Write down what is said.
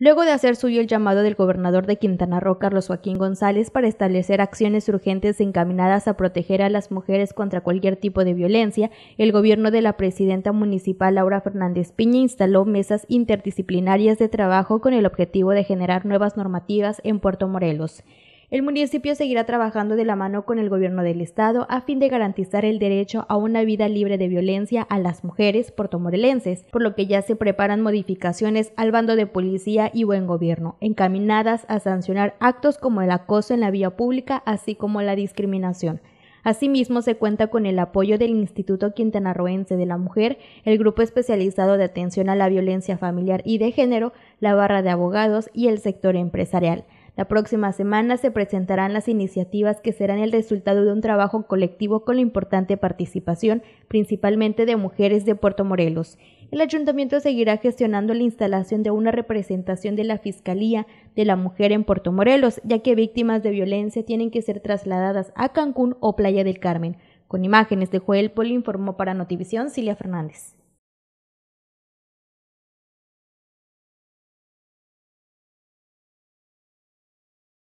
Luego de hacer suyo el llamado del gobernador de Quintana Roo, Carlos Joaquín González, para establecer acciones urgentes encaminadas a proteger a las mujeres contra cualquier tipo de violencia, el gobierno de la presidenta municipal Laura Fernández Piña instaló mesas interdisciplinarias de trabajo con el objetivo de generar nuevas normativas en Puerto Morelos. El municipio seguirá trabajando de la mano con el gobierno del estado a fin de garantizar el derecho a una vida libre de violencia a las mujeres portomorelenses, por lo que ya se preparan modificaciones al bando de policía y buen gobierno, encaminadas a sancionar actos como el acoso en la vía pública, así como la discriminación. Asimismo, se cuenta con el apoyo del Instituto Quintanarroense de la Mujer, el Grupo Especializado de Atención a la Violencia Familiar y de Género, la Barra de Abogados y el sector empresarial. La próxima semana se presentarán las iniciativas que serán el resultado de un trabajo colectivo con la importante participación, principalmente de mujeres de Puerto Morelos. El ayuntamiento seguirá gestionando la instalación de una representación de la Fiscalía de la Mujer en Puerto Morelos, ya que víctimas de violencia tienen que ser trasladadas a Cancún o Playa del Carmen. Con imágenes de Joel Poli informó para Notivisión Cilia Fernández.